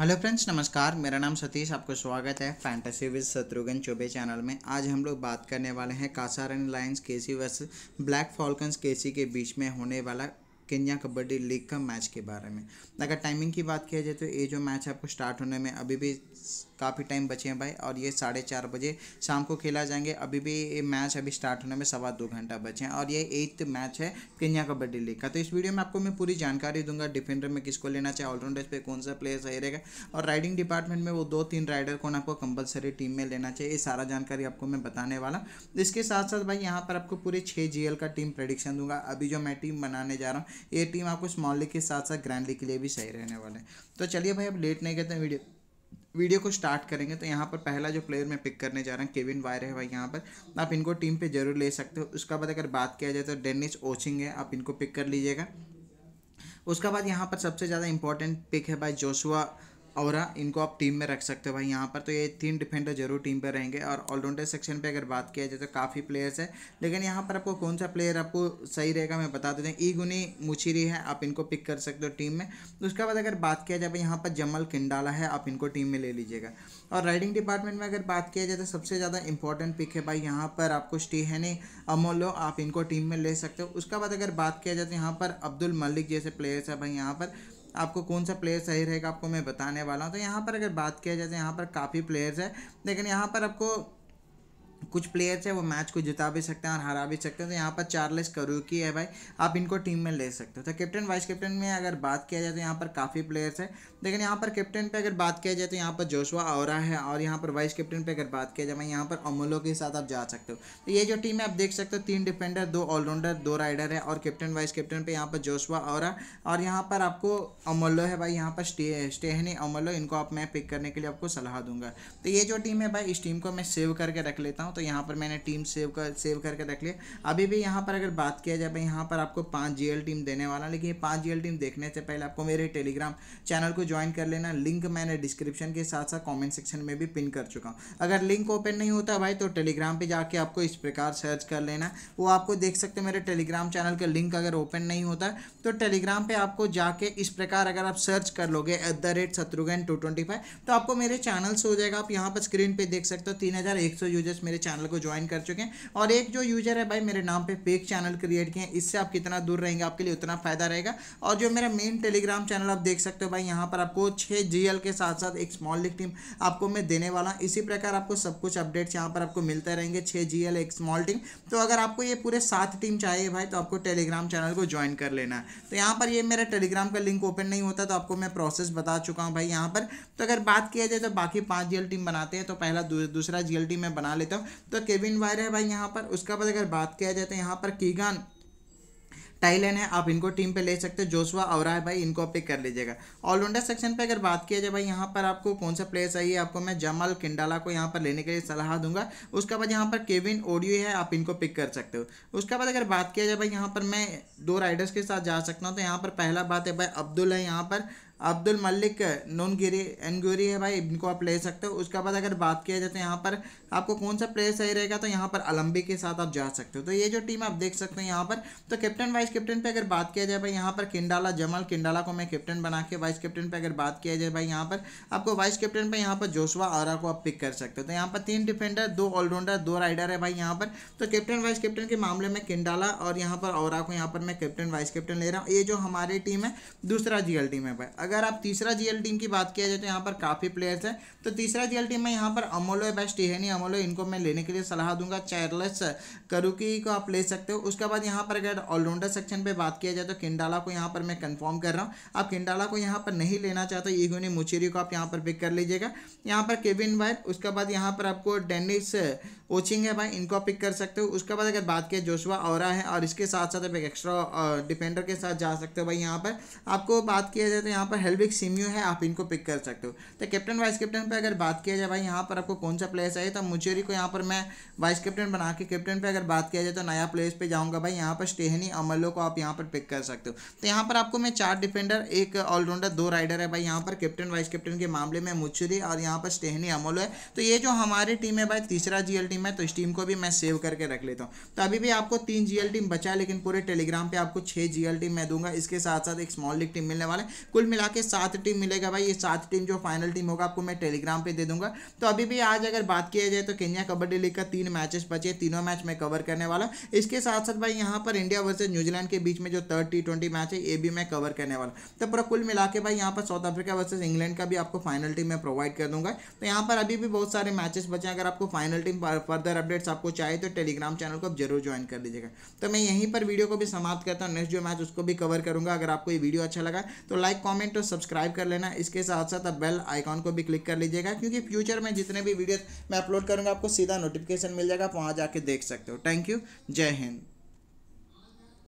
hello friends नमस्कार मेरा नाम सतीश आपको स्वागत है fantasy with Shatrughan Choubey channel में आज हम लोग बात करने वाले हैं कासारन lions KC versus black falcons KC के बीच में होने वाला केन्या कबड्डी लीग का मैच के बारे में अगर टाइमिंग की बात किया जाए तो ये जो मैच आपको स्टार्ट होने में अभी भी काफ़ी टाइम बचे हैं भाई और ये साढ़े चार बजे शाम को खेला जाएंगे अभी भी ये मैच अभी स्टार्ट होने में सवा दो घंटा बचे हैं और ये एट्थ मैच है केन्या कबड्डी लीग का तो इस वीडियो में आपको मैं पूरी जानकारी दूंगा डिफेंडर में किसको लेना चाहिए ऑलराउंडर्स पे कौन सा प्लेयर सही रहेगा और राइडिंग डिपार्टमेंट में वो दो तीन राइडर कौन आपको कंपलसरी टीम में लेना चाहिए ये सारा जानकारी आपको मैं बताने वाला इसके साथ साथ भाई यहाँ पर आपको पूरे छः जी का टीम प्रडिक्शन दूंगा अभी जो मैं टीम बनाने जा रहा हूँ ये टीम आपको स्मॉल लीग के साथ साथ ग्रैंड लीग के लिए भी सही रहने वाले हैं तो चलिए भाई अब लेट नहीं करते वीडियो वीडियो को स्टार्ट करेंगे तो यहाँ पर पहला जो प्लेयर मैं पिक करने जा रहा हूँ केविन वायर है भाई यहाँ पर आप इनको टीम पे जरूर ले सकते हो उसका बाद अगर बात किया जाए तो डेनिस ओचिंग है आप इनको पिक कर लीजिएगा उसका बाद यहाँ पर सबसे ज़्यादा इंपॉर्टेंट पिक है भाई जोशुआ और हाँ, इनको आप टीम में रख सकते हो भाई यहाँ पर तो ये तीन डिफेंडर जरूर टीम पर रहेंगे और ऑलराउंडर सेक्शन पे अगर बात किया जाए तो काफ़ी प्लेयर्स है लेकिन यहाँ पर आपको कौन सा प्लेयर आपको सही रहेगा मैं बता देता हूँ ई गुनी मुचिरी है आप इनको पिक कर सकते हो टीम में उसके बाद अगर बात किया जाए भाई यहाँ पर जमल किंडाला है आप इनको टीम में ले लीजिएगा और राइडिंग डिपार्टमेंट में अगर बात किया जाए तो सबसे ज़्यादा इंपॉर्टेंट पिक है भाई यहाँ पर आपको स्टीहने अमोलो आप इनको टीम में ले सकते हो उसके बाद अगर बात किया जाए तो यहाँ पर अब्दुल मलिक जैसे प्लेयर्स है भाई यहाँ पर आपको कौन सा प्लेयर सही रहेगा आपको मैं बताने वाला हूँ तो यहाँ पर अगर बात किया जाए तो यहाँ पर काफ़ी प्लेयर्स है लेकिन यहाँ पर आपको कुछ प्लेयर्स हैं वो मैच को जिता भी सकते हैं और हरा भी सकते हैं तो यहाँ पर चार्लेस करूकी है भाई आप इनको टीम में ले सकते हो तो कैप्टन वाइस कैप्टन में अगर बात किया जाए तो यहाँ पर काफ़ी प्लेयर्स हैं लेकिन यहाँ पर कैप्टन पर अगर बात किया जाए तो यहाँ पर जोशवा और है और यहाँ पर वाइस कैप्टन पर अगर बात किया जाए मैं यहाँ पर अमोलो के साथ आप जा सकते हो तो ये जो टीम है आप देख सकते हो तीन डिफेंडर दो ऑलराउंडर दो राइडर है और कैप्टन वाइस कैप्टन पर यहाँ पर जोशवा और और यहाँ पर आपको अमोलो है भाई यहाँ पर स्टे स्टेहनी अमोलो इनको आप मैं पिक करने के लिए आपको सलाह दूंगा तो ये जो टीम है भाई इस टीम को मैं सेव करके रख लेता हूँ तो तो यहाँ पर मैंने टीम सेव कर सेव करके रख लिया अभी भी यहाँ पर अगर बात किया जाए यहाँ पर आपको पाँच जी टीम देने वाला लेकिन ये पाँच जी टीम देखने से पहले आपको मेरे टेलीग्राम चैनल को ज्वाइन कर लेना लिंक मैंने डिस्क्रिप्शन के साथ साथ कॉमेंट सेक्शन में भी पिन कर चुका हूँ अगर लिंक ओपन नहीं होता भाई तो टेलीग्राम पर जाके आपको इस प्रकार सर्च कर लेना वो आपको देख सकते मेरे टेलीग्राम चैनल का लिंक अगर ओपन नहीं होता तो टेलीग्राम पर आपको जाके इस प्रकार अगर आप सर्च कर लोगे एट द तो आपको मेरे चैनल से हो जाएगा आप यहाँ पर स्क्रीन पर देख सकते हो तीन हज़ार एक सौ यूजर्स मेरे चैनल को ज्वाइन कर चुके हैं और एक जो यूजर है भाई मेरे नाम पे फेक चैनल क्रिएट किए हैं इससे आप कितना दूर रहेंगे आपके लिए उतना फ़ायदा रहेगा और जो मेरा मेन टेलीग्राम चैनल आप देख सकते हो भाई यहाँ पर आपको छः जी के साथ साथ एक स्मॉल लिख टीम आपको मैं देने वाला हूँ इसी प्रकार आपको सब कुछ अपडेट्स यहाँ पर आपको मिलते रहेंगे छः जी एक स्मॉल टीम तो अगर आपको ये पूरे सात टीम चाहिए भाई तो आपको टेलीग्राम चैनल को ज्वाइन कर लेना है तो यहाँ पर ये मेरा टेलीग्राम का लिंक ओपन नहीं होता तो आपको मैं प्रोसेस बता चुका हूँ भाई यहाँ पर तो अगर बात किया जाए तो बाकी पाँच जी टीम बनाते हैं तो पहला दूसरा जी टीम मैं बना लेता हूँ तो केविन वायर है भाई यहाँ पर उसके बाद अगर बात किया जाए तो यहाँ पर कीगान टाइलैन है आप इनको टीम पे ले सकते हो जोशवा और है भाई इनको पिक कर लीजिएगा ऑलराउंडर सेक्शन पे अगर बात किया जाए भाई यहाँ पर आपको कौन सा प्लेयर चाहिए आपको मैं जमल किंडाला को यहाँ पर लेने के लिए सलाह दूंगा उसके बाद यहाँ पर केविन ओडियो है आप इनको पिक कर सकते हो उसके बाद अगर बात किया जाए भाई यहाँ पर मैं दो राइडर्स के साथ जा सकता हूँ तो यहाँ पर पहला बात है भाई अब्दुल है यहाँ पर अब्दुल मलिक नून गिरी एनगोरी है भाई इनको आप ले सकते हो उसके बाद अगर बात किया जाए तो यहाँ पर आपको कौन सा प्लेयर सही रहेगा तो यहाँ पर अलम्बी के साथ आप जा सकते हो तो ये जो टीम आप देख सकते हैं यहाँ पर तो कैप्टन वाइस कैप्टन पे अगर बात किया जाए भाई यहाँ पर किंडाला जमल किंडाला को मैं कैप्टन बना के वाइस कैप्टन पर अगर बात किया जाए भाई यहाँ पर आपको वाइस कैप्टन पर यहाँ पर जोशवा आरा को आप पिक कर सकते हो तो यहाँ पर तीन डिफेंडर दो ऑलराउंडर दो राइडर है भाई यहाँ पर तो कैप्टन वाइस कैप्टन के मामले में किंडाला और यहाँ पर और को यहाँ पर मैं कैप्टन वाइस कैप्टन ले रहा हूँ ये जो हमारी टीम है दूसरा जीएल टीम है भाई अगर आप तीसरा जीएल टीम की बात किया जाए तो यहाँ पर काफ़ी प्लेयर्स हैं तो तीसरा जीएल टीम में यहाँ पर अमोलो बेस्ट है नहीं अमोलो इनको मैं लेने के लिए सलाह दूंगा चेयरलेस करुकी को आप ले सकते हो उसके बाद यहाँ पर अगर ऑलराउंडर सेक्शन पर बात किया जाए तो किंडाला को यहाँ पर मैं कन्फर्म कर रहा हूँ आप किंडाला को यहाँ पर नहीं लेना चाहते ईगोनी मुचेरी को आप यहाँ पर पिक कर लीजिएगा यहाँ पर केविन वाइट उसके बाद यहाँ पर आपको डेनिस कोचिंग है भाई इनको आप पिक कर सकते हो उसके बाद अगर बात किया जोशवा और है और इसके साथ साथ आप एक एक्स्ट्रा डिफेंडर के साथ जा सकते हो भाई यहाँ पर आपको बात किया जाए तो यहाँ पर हेल्विक सिम्यू है आप इनको पिक कर सकते हो तो कैप्टन वाइस कैप्टन पर अगर बात किया जाए भाई यहाँ पर आपको कौन सा प्लेस आए तो मुचेरी को यहाँ पर मैं वाइस कैप्टन बना के कैप्टन पर अगर बात किया जाए तो नया प्लेस पर जाऊँगा भाई यहाँ पर स्टेहनी अमलो को आप यहाँ पर पिक कर सकते हो तो यहाँ पर आपको मैं चार डिफेंडर एक ऑलराउंडर दो राइडर है भाई यहाँ पर कैप्टन वाइस कैप्टन के मामले में मुचेरी और यहाँ पर स्टेहनी अमलो है तो ये जो हमारी टीम है भाई तीसरा जी टीम स्टीम है तो स्टीम को भी मैं सेव करके रख लेता हूँ तो अभी भी आपको तीन जीएल टीम बचा है लेकिन पूरे टेलीग्राम पे आपको छह जीएल टीम मैं दूंगा इसके साथ साथ एक स्मॉल लीग टीम मिलने वाला है कुल मिला के सात टीम मिलेगा भाई ये सात टीम जो फाइनल टीम होगा आपको मैं टेलीग्राम पर दे दूंगा तो अभी भी आज अगर बात किया जाए तो केन्या कबड्डी लीग का तीन मैचेस बचे तीनों मैच मैं कवर करने वाला इसके साथ साथ भाई यहाँ पर इंडिया वर्सेज न्यूजीलैंड के बीच में जो थर्ड टी मैच है ये भी मैं कवर करने वाला तो पूरा कुल मिला के भाई यहाँ पर साउथ अफ्रीका वर्सेज इंग्लैंड का भी आपको फाइनल टीम में प्रोवाइड कर दूंगा तो यहाँ पर अभी भी बहुत सारे मैचेस बचे अगर आपको फाइनल टीम फर्दर अपडेट्स आपको चाहिए तो टेलीग्राम चैनल को आप जरूर ज्वाइन कर लीजिएगा तो मैं यहीं पर वीडियो को भी समाप्त करता हूँ नेक्स्ट जो मैच उसको भी कवर करूँगा अगर आपको ये वीडियो अच्छा लगा तो लाइक कॉमेंट और सब्सक्राइब कर लेना इसके साथ साथ आप बेल आइकॉन को भी क्लिक कर लीजिएगा क्योंकि फ्यूचर में जितने भी वीडियोज मैं अपलोड करूँगा आपको सीधा नोटिफिकेशन मिल जाएगा आप वहाँ जाके देख सकते हो थैंक यू जय हिंद